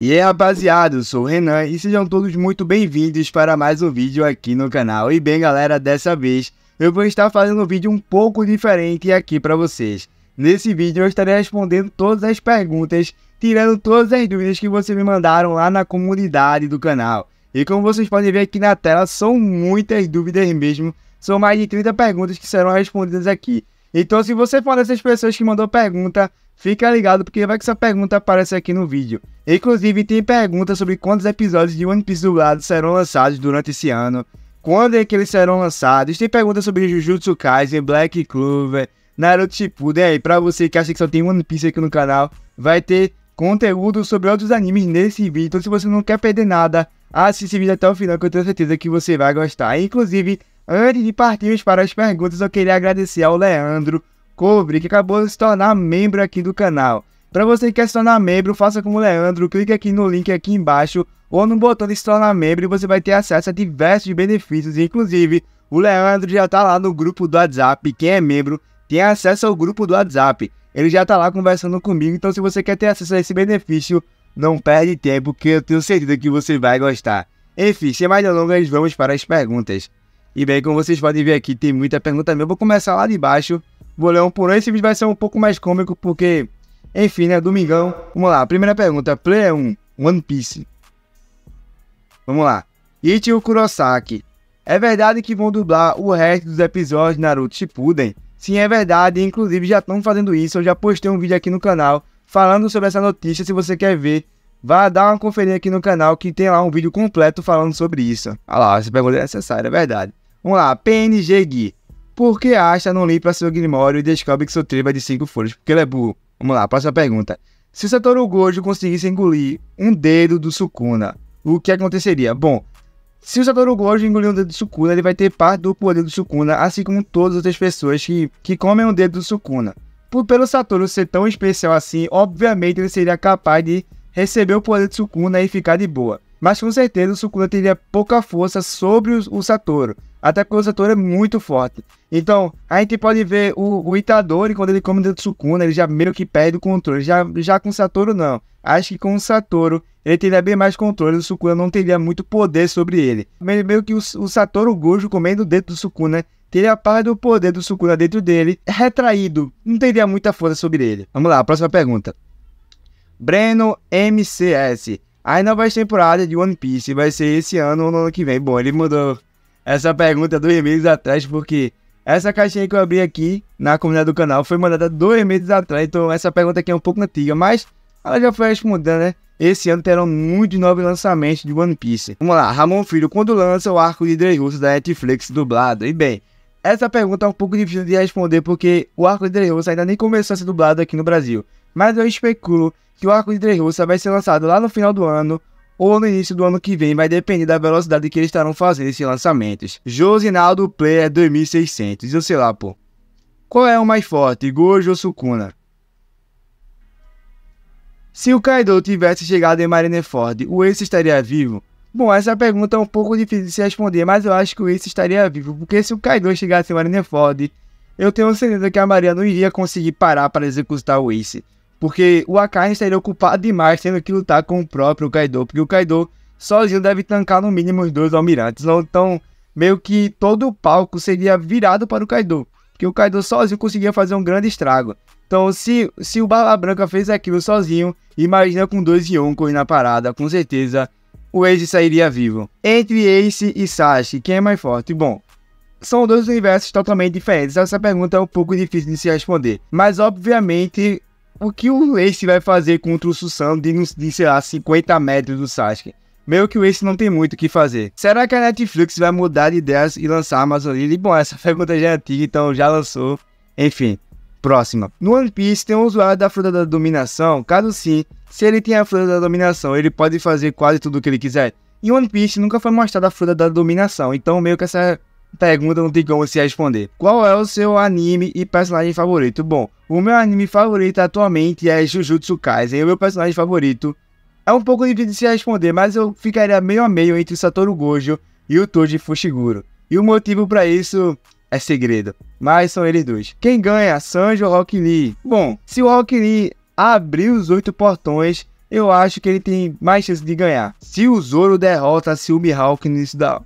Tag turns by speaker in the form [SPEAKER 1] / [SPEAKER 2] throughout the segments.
[SPEAKER 1] E aí, é, rapaziada, eu sou o Renan e sejam todos muito bem-vindos para mais um vídeo aqui no canal. E bem galera, dessa vez eu vou estar fazendo um vídeo um pouco diferente aqui para vocês. Nesse vídeo eu estarei respondendo todas as perguntas, tirando todas as dúvidas que vocês me mandaram lá na comunidade do canal. E como vocês podem ver aqui na tela, são muitas dúvidas mesmo, são mais de 30 perguntas que serão respondidas aqui. Então se você for dessas pessoas que mandou pergunta, Fica ligado porque vai que sua pergunta aparece aqui no vídeo. Inclusive, tem pergunta sobre quantos episódios de One Piece dublado serão lançados durante esse ano, quando é que eles serão lançados, tem pergunta sobre Jujutsu Kaisen, Black Clover, Naruto Shippuden, aí pra você que acha que só tem One Piece aqui no canal, vai ter conteúdo sobre outros animes nesse vídeo, então se você não quer perder nada, assista esse vídeo até o final que eu tenho certeza que você vai gostar. Inclusive, antes de partirmos para as perguntas, eu queria agradecer ao Leandro, cobre que acabou de se tornar membro aqui do canal. Para você que quer se tornar membro, faça como o Leandro, clique aqui no link aqui embaixo ou no botão de se tornar membro e você vai ter acesso a diversos benefícios, inclusive o Leandro já tá lá no grupo do WhatsApp, quem é membro tem acesso ao grupo do WhatsApp, ele já tá lá conversando comigo, então se você quer ter acesso a esse benefício, não perde tempo que eu tenho certeza que você vai gostar. Enfim, sem mais delongas, vamos para as perguntas. E bem, como vocês podem ver aqui, tem muita pergunta mesmo, vou começar lá de baixo, Vou um por aí. Esse vídeo vai ser um pouco mais cômico, porque, enfim, né? Domingão. Vamos lá, primeira pergunta. Player 1, One Piece. Vamos lá. Ichigo Kurosaki. É verdade que vão dublar o resto dos episódios de Naruto Shippuden? Sim, é verdade. Inclusive, já estão fazendo isso. Eu já postei um vídeo aqui no canal falando sobre essa notícia. Se você quer ver, vá dar uma conferida aqui no canal que tem lá um vídeo completo falando sobre isso. Olha lá, essa pergunta é necessária, é verdade. Vamos lá, PNG Gui. Porque acha não limpa seu Grimório e descobre que seu trevo é de cinco folhas? Porque ele é burro. Vamos lá, próxima pergunta. Se o Satoru Gojo conseguisse engolir um dedo do Sukuna, o que aconteceria? Bom, se o Satoru Gojo engolir um dedo do Sukuna, ele vai ter parte do poder do Sukuna, assim como todas as outras pessoas que, que comem um dedo do Sukuna. Por, pelo Satoru ser tão especial assim, obviamente ele seria capaz de receber o poder do Sukuna e ficar de boa. Mas com certeza o Sukuna teria pouca força sobre o, o Satoru, até porque o setor é muito forte. Então, a gente pode ver o, o Itadori, quando ele come dentro do Sukuna, ele já meio que perde o controle. Já, já com o Satoru, não. Acho que com o Satoru, ele teria bem mais controle. O Sukuna não teria muito poder sobre ele. Meio, meio que o, o Satoru Gojo comendo dentro do Sukuna né? teria parte do poder do Sukuna dentro dele, retraído. Não teria muita força sobre ele. Vamos lá, próxima pergunta. Breno MCS. Aí não vai temporada de One Piece vai ser esse ano ou no ano que vem. Bom, ele mudou essa pergunta é dois meses atrás, porque essa caixinha que eu abri aqui na comunidade do canal foi mandada dois meses atrás, então essa pergunta aqui é um pouco antiga, mas ela já foi respondendo né? Esse ano terão muitos novos lançamentos de One Piece. Vamos lá, Ramon Filho, quando lança o arco de Dreyfus da Netflix dublado? E bem, essa pergunta é um pouco difícil de responder porque o arco de Dreyfus ainda nem começou a ser dublado aqui no Brasil. Mas eu especulo que o arco de Dreyfus vai ser lançado lá no final do ano ou no início do ano que vem, vai depender da velocidade que eles estarão fazendo esses lançamentos. Josinaldo Player 2600, eu sei lá, pô. Qual é o mais forte, Gojo ou Sukuna? Se o Kaido tivesse chegado em Marineford, o Ace estaria vivo? Bom, essa pergunta é um pouco difícil de se responder, mas eu acho que o Ace estaria vivo, porque se o Kaido chegasse em Marineford, eu tenho certeza que a Maria não iria conseguir parar para executar o Ace. Porque o Akai estaria ocupado demais tendo que lutar com o próprio Kaido. Porque o Kaido sozinho deve tancar no mínimo os dois almirantes. Então, então, meio que todo o palco seria virado para o Kaido. Porque o Kaido sozinho conseguia fazer um grande estrago. Então, se, se o Bala Branca fez aquilo sozinho, imagina com dois Yonkos na parada, com certeza o Ace sairia vivo. Entre Ace e Sasuke, quem é mais forte? Bom, são dois universos totalmente diferentes. Essa pergunta é um pouco difícil de se responder. Mas, obviamente, o que o Ace vai fazer contra o Susan de, de, sei lá, 50 metros do Sasuke? Meio que o Ace não tem muito o que fazer. Será que a Netflix vai mudar de ideias e lançar a Amazon Lily? Bom, essa pergunta já é antiga, então já lançou. Enfim, próxima. No One Piece tem um usuário da Fruta da Dominação? Caso sim, se ele tem a Fruta da Dominação, ele pode fazer quase tudo o que ele quiser. Em One Piece nunca foi mostrada a Fruta da Dominação, então meio que essa Pergunta não tem como se responder. Qual é o seu anime e personagem favorito? Bom, o meu anime favorito atualmente é Jujutsu Kaisen. E o meu personagem favorito é um pouco difícil de se responder, mas eu ficaria meio a meio entre o Satoru Gojo e o Toji Fushiguro. E o motivo para isso é segredo, mas são eles dois. Quem ganha, Sanji ou Rock Lee? Bom, se o Rock Lee abrir os oito portões, eu acho que ele tem mais chance de ganhar. Se o Zoro derrota a Silmi Hawk no início da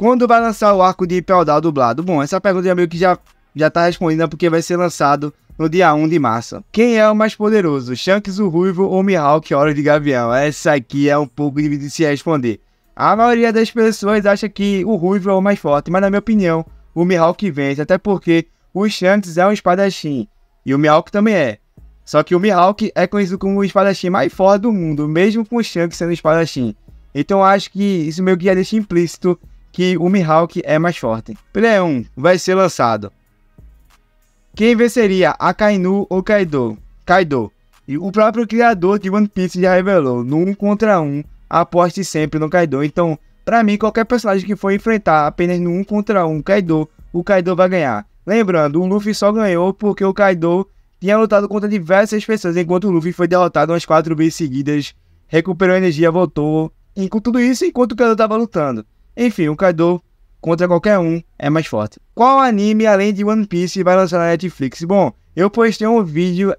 [SPEAKER 1] quando vai lançar o arco de Peldal dublado? Bom, essa pergunta já meio que já, já tá respondida porque vai ser lançado no dia 1 de março. Quem é o mais poderoso? Shanks, o Ruivo ou Mihawk, Hora de Gavião? Essa aqui é um pouco difícil de se responder. A maioria das pessoas acha que o Ruivo é o mais forte, mas na minha opinião, o Mihawk vence, até porque o Shanks é um espadachim e o Mihawk também é. Só que o Mihawk é conhecido como o espadachim mais forte do mundo, mesmo com o Shanks sendo espadachim. Então acho que isso meio que já deixa implícito que o Mihawk é mais forte. Play 1 vai ser lançado. Quem venceria, a Kainu ou Kaido? Kaido. E o próprio criador de One Piece já revelou, no 1 contra 1, aposte sempre no Kaido. Então, para mim, qualquer personagem que for enfrentar apenas no 1 contra 1 Kaido, o Kaido vai ganhar. Lembrando, o Luffy só ganhou porque o Kaido tinha lutado contra diversas pessoas, enquanto o Luffy foi derrotado umas 4 vezes seguidas, recuperou energia, voltou, enquanto tudo isso, enquanto o Kaido estava lutando. Enfim, o Kaido contra qualquer um é mais forte. Qual anime além de One Piece vai lançar na Netflix? Bom, eu postei um vídeo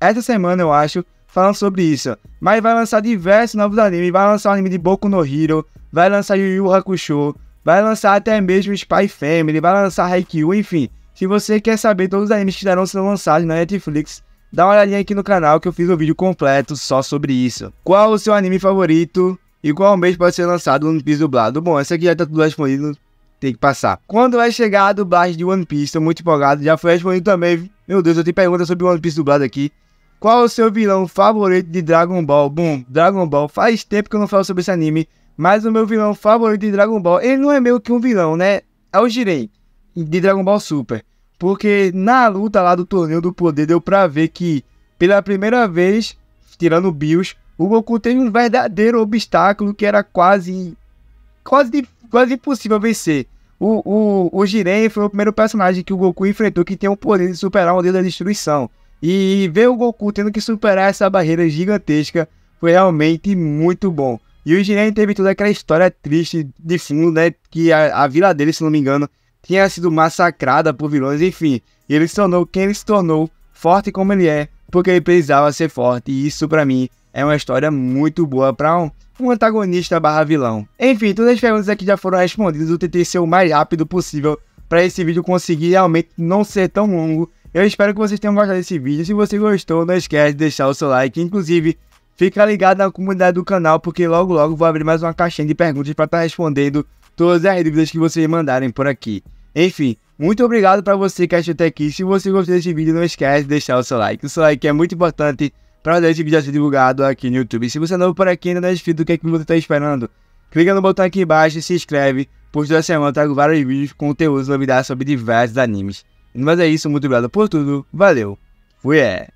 [SPEAKER 1] essa semana, eu acho, falando sobre isso. Mas vai lançar diversos novos animes, vai lançar o anime de Boku no Hero, vai lançar Yu Yu Hakusho, vai lançar até mesmo Spy Family, vai lançar Haikyuu, enfim. Se você quer saber todos os animes que estarão sendo lançados na Netflix, dá uma olhadinha aqui no canal que eu fiz um vídeo completo só sobre isso. Qual o seu anime favorito? Igualmente pode ser lançado One Piece dublado. Bom, essa aqui já tá tudo respondido, tem que passar. Quando vai chegar a dublagem de One Piece? Tô muito empolgado, já foi respondido também. Meu Deus, eu tenho pergunta sobre One Piece dublado aqui. Qual o seu vilão favorito de Dragon Ball? Bom, Dragon Ball, faz tempo que eu não falo sobre esse anime, mas o meu vilão favorito de Dragon Ball, ele não é meio que um vilão, né? É o de Dragon Ball Super. Porque na luta lá do Torneio do Poder deu pra ver que, pela primeira vez, tirando o Bills, o Goku teve um verdadeiro obstáculo que era quase quase, quase impossível vencer. O, o, o Jiren foi o primeiro personagem que o Goku enfrentou que tem o poder de superar o Deus da destruição. E ver o Goku tendo que superar essa barreira gigantesca foi realmente muito bom. E o Jiren teve toda aquela história triste de fundo, né? Que a, a vila dele, se não me engano, tinha sido massacrada por vilões, enfim. Ele se tornou quem ele se tornou, forte como ele é, porque ele precisava ser forte. E isso, para mim, é uma história muito boa para um, um antagonista barra vilão. Enfim, todas as perguntas aqui já foram respondidas. Eu tentei ser o mais rápido possível para esse vídeo conseguir realmente não ser tão longo. Eu espero que vocês tenham gostado desse vídeo. Se você gostou, não esquece de deixar o seu like. Inclusive, fica ligado na comunidade do canal, porque logo logo vou abrir mais uma caixinha de perguntas para estar tá respondendo todas as dúvidas que vocês mandarem por aqui. Enfim, muito obrigado para você que assistiu até aqui. Se você gostou desse vídeo, não esquece de deixar o seu like. O seu like é muito importante para deixar esse vídeo ser divulgado aqui no YouTube. Se você é novo por aqui ainda não é inscrito, o que é que você está esperando? Clica no botão aqui embaixo e se inscreve, pois toda semana eu trago vários vídeos, conteúdos novidades sobre diversos animes. Mas é isso, muito obrigado por tudo, valeu, fui é!